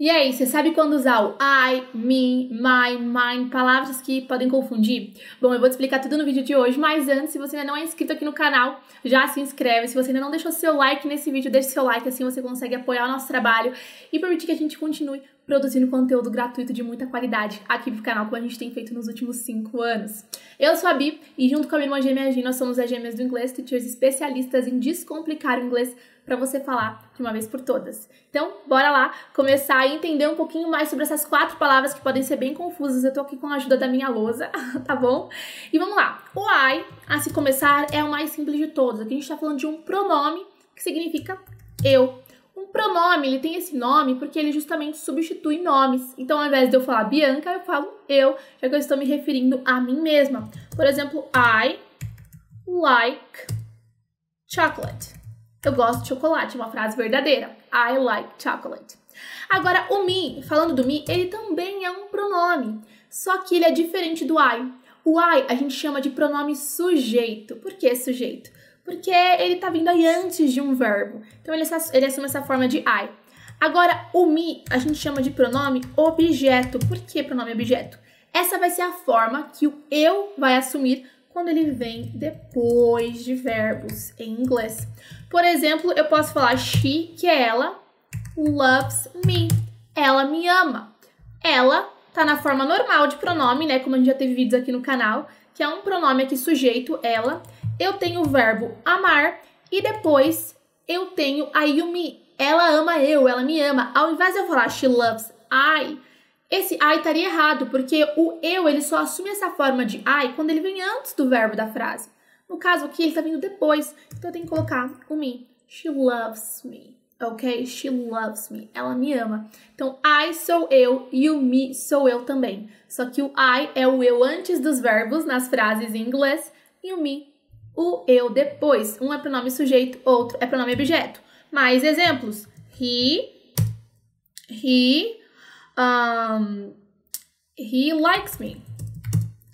E aí, você sabe quando usar o I, me, my, mine, palavras que podem confundir? Bom, eu vou te explicar tudo no vídeo de hoje, mas antes, se você ainda não é inscrito aqui no canal, já se inscreve. Se você ainda não deixou seu like nesse vídeo, deixe seu like, assim você consegue apoiar o nosso trabalho e permitir que a gente continue produzindo conteúdo gratuito de muita qualidade aqui pro canal, como a gente tem feito nos últimos cinco anos. Eu sou a Bi e junto com a minha irmã gêmea Gi, nós somos as gêmeas do inglês, teachers especialistas em descomplicar o inglês para você falar de uma vez por todas. Então, bora lá começar a entender um pouquinho mais sobre essas quatro palavras que podem ser bem confusas. Eu tô aqui com a ajuda da minha lousa, tá bom? E vamos lá. O I, a se começar, é o mais simples de todos. Aqui a gente tá falando de um pronome que significa eu. Pronome, ele tem esse nome porque ele justamente substitui nomes. Então, ao invés de eu falar Bianca, eu falo eu, já que eu estou me referindo a mim mesma. Por exemplo, I like chocolate. Eu gosto de chocolate, uma frase verdadeira. I like chocolate. Agora, o me, falando do me, ele também é um pronome, só que ele é diferente do I. O I a gente chama de pronome sujeito. Por que sujeito? porque ele tá vindo aí antes de um verbo. Então ele, ele assume essa forma de I. Agora, o me a gente chama de pronome objeto. Por que pronome objeto? Essa vai ser a forma que o eu vai assumir quando ele vem depois de verbos em inglês. Por exemplo, eu posso falar she, que é ela, loves me. Ela me ama. Ela tá na forma normal de pronome, né? Como a gente já teve vídeos aqui no canal, que é um pronome aqui sujeito, ela. Eu tenho o verbo amar e depois eu tenho a Yumi. Ela ama eu, ela me ama. Ao invés de eu falar she loves I, esse I estaria errado, porque o eu ele só assume essa forma de I quando ele vem antes do verbo da frase. No caso aqui, ele está vindo depois, então eu tenho que colocar o me. She loves me ok? She loves me. Ela me ama. Então, I sou eu e o me sou eu também. Só que o I é o eu antes dos verbos nas frases em inglês e o me, o eu depois. Um é pronome sujeito, outro é pronome objeto. Mais exemplos: he, he, um, he likes me.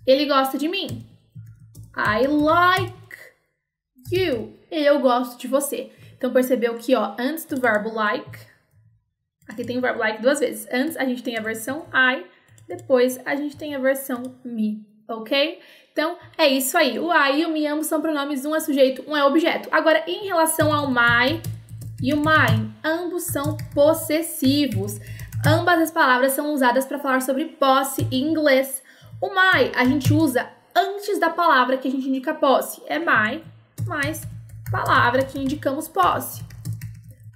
Ele gosta de mim. I like you. Eu gosto de você. Então percebeu que, ó, antes do verbo like, aqui tem o verbo like duas vezes. Antes a gente tem a versão I, depois a gente tem a versão me, ok? Então é isso aí. O I e o me ambos são pronomes, um é sujeito, um é objeto. Agora, em relação ao my e o mine, ambos são possessivos. Ambas as palavras são usadas para falar sobre posse em inglês. O my a gente usa antes da palavra que a gente indica posse. É my mais palavra que indicamos posse.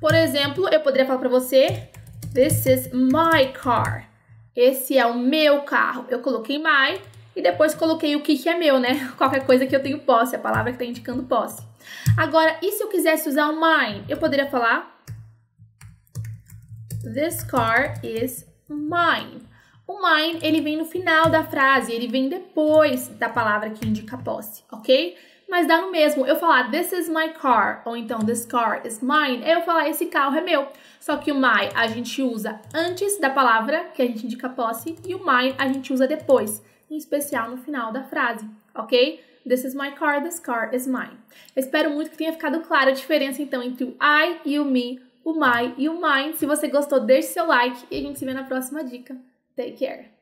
Por exemplo, eu poderia falar para você: This is my car. Esse é o meu carro. Eu coloquei my e depois coloquei o que, é meu, né? Qualquer coisa que eu tenho posse, a palavra que está indicando posse. Agora, e se eu quisesse usar o mine? Eu poderia falar: This car is mine. O mine, ele vem no final da frase, ele vem depois da palavra que indica posse, ok? mas dá no mesmo. Eu falar this is my car, ou então this car is mine, é eu falar esse carro é meu. Só que o my a gente usa antes da palavra, que a gente indica posse, e o mine a gente usa depois, em especial no final da frase, ok? This is my car, this car is mine. espero muito que tenha ficado clara a diferença, então, entre o I e o me, o my e o mine. Se você gostou, deixe seu like e a gente se vê na próxima dica. Take care!